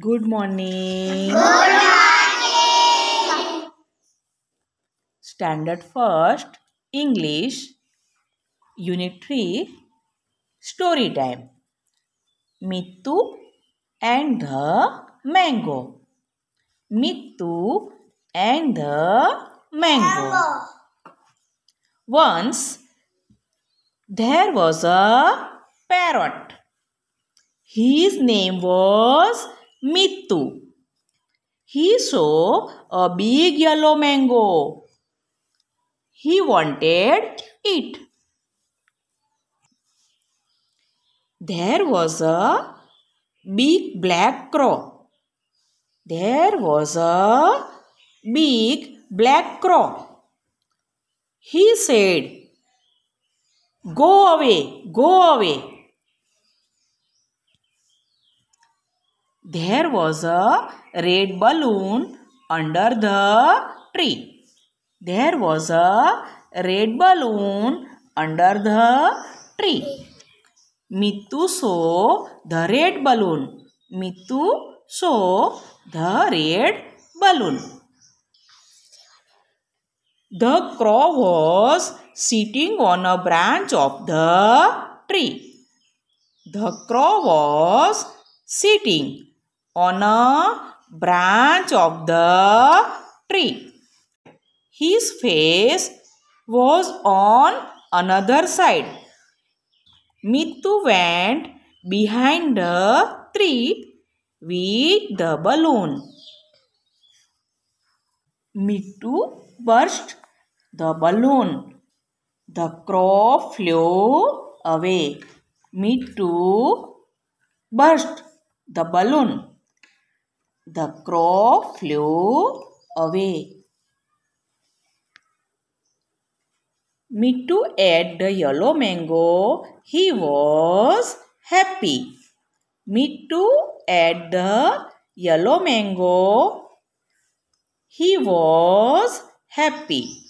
Good morning. Good morning. Standard First English Unit 3 Story Time Mittu and the Mango Mittu and the mango. mango. Once there was a parrot. His name was Mittu. He saw a big yellow mango. He wanted it. There was a big black crow. There was a big black crow. He said, Go away, go away. There was a red balloon under the tree. There was a red balloon under the tree. Mitu saw the red balloon. Mitu saw the red balloon. The crow was sitting on a branch of the tree. The crow was sitting on a branch of the tree. His face was on another side. Mittu went behind the tree with the balloon. Mittu burst the balloon. The crow flew away. Mittu burst the balloon. The crow flew away. Mittu ate the yellow mango. He was happy. Mittu ate the yellow mango. He was happy.